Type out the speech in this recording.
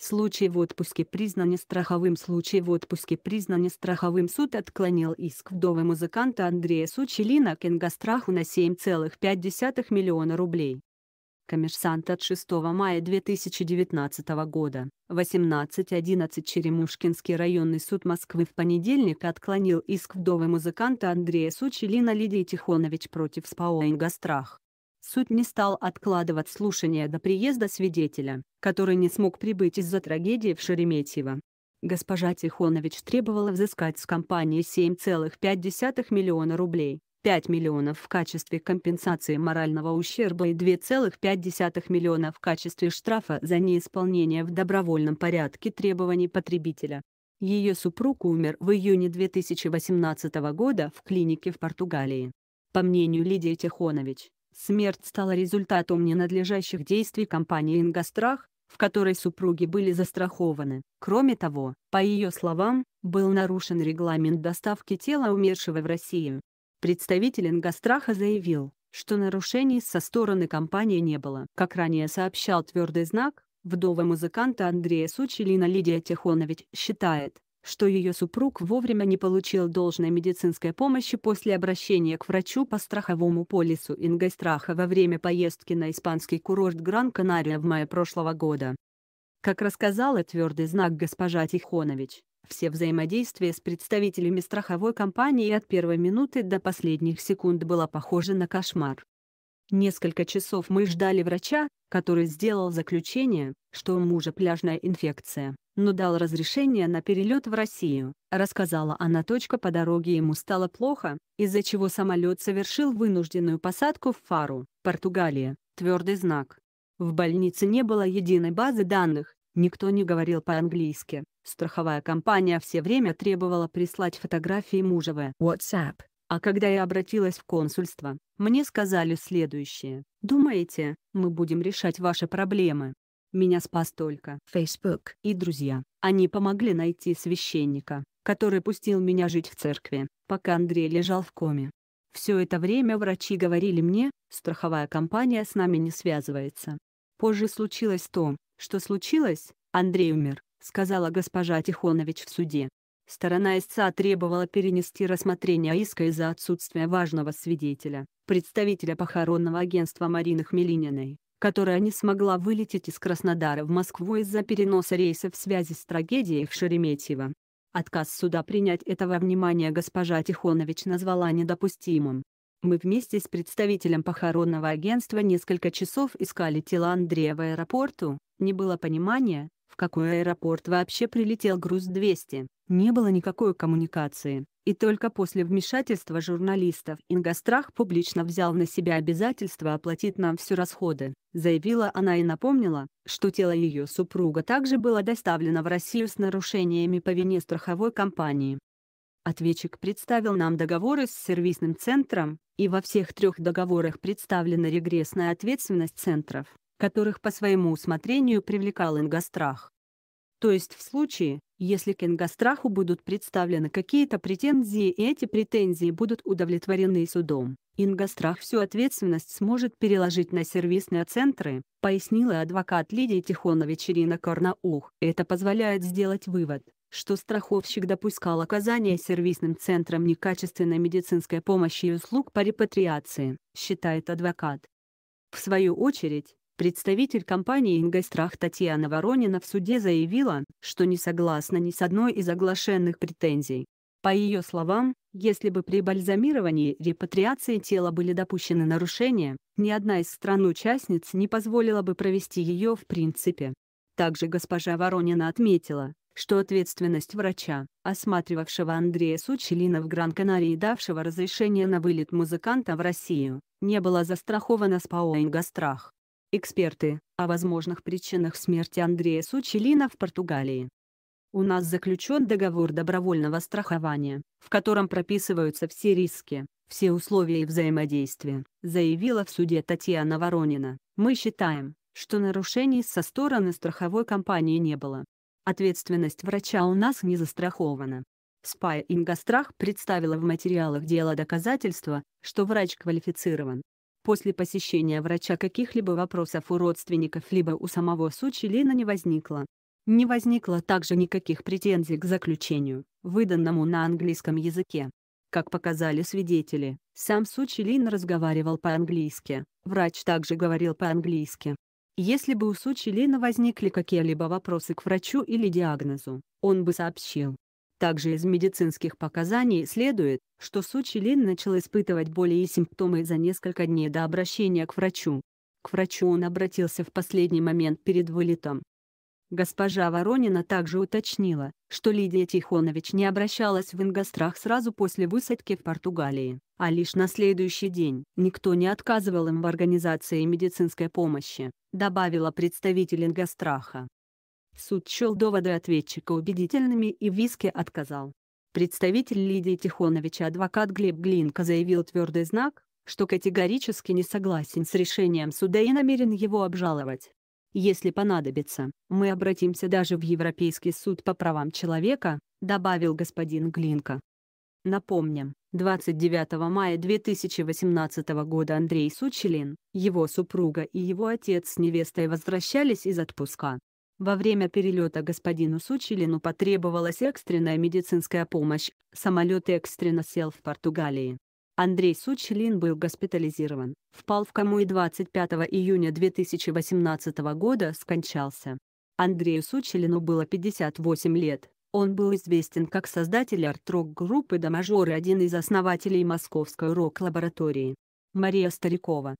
Случай в отпуске признан страховым Случай в отпуске признан страховым Суд отклонил иск вдовы музыканта Андрея Сучелина Кенга Страху на 7,5 миллиона рублей. Коммерсант от 6 мая 2019 года, 18.11 Черемушкинский районный суд Москвы в понедельник отклонил иск вдовы музыканта Андрея Сучелина Лидии Тихонович против СПАО «Ингострах». Суд не стал откладывать слушание до приезда свидетеля, который не смог прибыть из-за трагедии в Шереметьево. Госпожа Тихонович требовала взыскать с компании 7,5 миллиона рублей, 5 миллионов в качестве компенсации морального ущерба и 2,5 миллиона в качестве штрафа за неисполнение в добровольном порядке требований потребителя. Ее супруг умер в июне 2018 года в клинике в Португалии. По мнению Лидии Тихонович, Смерть стала результатом ненадлежащих действий компании «Ингострах», в которой супруги были застрахованы. Кроме того, по ее словам, был нарушен регламент доставки тела умершего в Россию. Представитель «Ингостраха» заявил, что нарушений со стороны компании не было. Как ранее сообщал твердый знак, вдова музыканта Андрея Сучелина Лидия Тихонович считает, что ее супруг вовремя не получил должной медицинской помощи после обращения к врачу по страховому полису Ингостраха во время поездки на испанский курорт Гран-Канария в мае прошлого года. Как рассказала твердый знак госпожа Тихонович, все взаимодействие с представителями страховой компании от первой минуты до последних секунд было похоже на кошмар. Несколько часов мы ждали врача, который сделал заключение, что у мужа пляжная инфекция, но дал разрешение на перелет в Россию, рассказала она. Точка по дороге ему стало плохо, из-за чего самолет совершил вынужденную посадку в Фару, Португалия, твердый знак. В больнице не было единой базы данных, никто не говорил по-английски. Страховая компания все время требовала прислать фотографии мужа в WhatsApp. А когда я обратилась в консульство, мне сказали следующее. «Думаете, мы будем решать ваши проблемы?» Меня спас только Facebook и друзья. Они помогли найти священника, который пустил меня жить в церкви, пока Андрей лежал в коме. Все это время врачи говорили мне, страховая компания с нами не связывается. Позже случилось то, что случилось, Андрей умер, сказала госпожа Тихонович в суде. Сторона истца требовала перенести рассмотрение иска из-за отсутствия важного свидетеля, представителя похоронного агентства Марины Хмелининой, которая не смогла вылететь из Краснодара в Москву из-за переноса рейса в связи с трагедией в Шереметьево. Отказ суда принять этого внимания госпожа Тихонович назвала недопустимым. Мы вместе с представителем похоронного агентства несколько часов искали тело Андрея в аэропорту, не было понимания, какой аэропорт вообще прилетел груз-200, не было никакой коммуникации, и только после вмешательства журналистов Ингострах публично взял на себя обязательство оплатить нам все расходы, заявила она и напомнила, что тело ее супруга также было доставлено в Россию с нарушениями по вине страховой компании. Ответчик представил нам договоры с сервисным центром, и во всех трех договорах представлена регрессная ответственность центров которых по своему усмотрению привлекал ингострах. То есть в случае, если к ингостраху будут представлены какие-то претензии и эти претензии будут удовлетворены судом, ингострах всю ответственность сможет переложить на сервисные центры, пояснила адвокат Лидия Тихонович Ирина Корнаух. Это позволяет сделать вывод, что страховщик допускал оказание сервисным центрам некачественной медицинской помощи и услуг по репатриации, считает адвокат. В свою очередь, Представитель компании «Ингострах» Татьяна Воронина в суде заявила, что не согласна ни с одной из оглашенных претензий. По ее словам, если бы при бальзамировании и репатриации тела были допущены нарушения, ни одна из стран-участниц не позволила бы провести ее в принципе. Также госпожа Воронина отметила, что ответственность врача, осматривавшего Андрея Сучелина в Гран-Канарии и давшего разрешение на вылет музыканта в Россию, не была застрахована с ПАО «Ингострах». Эксперты о возможных причинах смерти Андрея Сучелина в Португалии. У нас заключен договор добровольного страхования, в котором прописываются все риски, все условия и взаимодействия, заявила в суде Татьяна Воронина. Мы считаем, что нарушений со стороны страховой компании не было. Ответственность врача у нас не застрахована. СПА Ингастрах представила в материалах дела доказательства, что врач квалифицирован, После посещения врача каких-либо вопросов у родственников либо у самого Сучилина не возникло. Не возникло также никаких претензий к заключению, выданному на английском языке. Как показали свидетели, сам Сучилин разговаривал по-английски, врач также говорил по-английски. Если бы у Сучилина возникли какие-либо вопросы к врачу или диагнозу, он бы сообщил. Также из медицинских показаний следует, что Сучи Лин начал испытывать боли и симптомы за несколько дней до обращения к врачу. К врачу он обратился в последний момент перед вылетом. Госпожа Воронина также уточнила, что Лидия Тихонович не обращалась в Ингострах сразу после высадки в Португалии, а лишь на следующий день. Никто не отказывал им в организации медицинской помощи, добавила представитель Ингостраха. Суд счел доводы ответчика убедительными и в иске отказал. Представитель Лидии Тихоновича адвокат Глеб Глинка заявил твердый знак, что категорически не согласен с решением суда и намерен его обжаловать. «Если понадобится, мы обратимся даже в Европейский суд по правам человека», добавил господин Глинка. Напомним, 29 мая 2018 года Андрей Сучелин, его супруга и его отец с невестой возвращались из отпуска, во время перелета господину Сучилину потребовалась экстренная медицинская помощь. Самолет экстренно сел в Португалии. Андрей Сучилин был госпитализирован, впал в кому и 25 июня 2018 года скончался. Андрею Сучилину было 58 лет. Он был известен как создатель арт-рок-группы «Домажор» и один из основателей московской рок-лаборатории. Мария Старикова,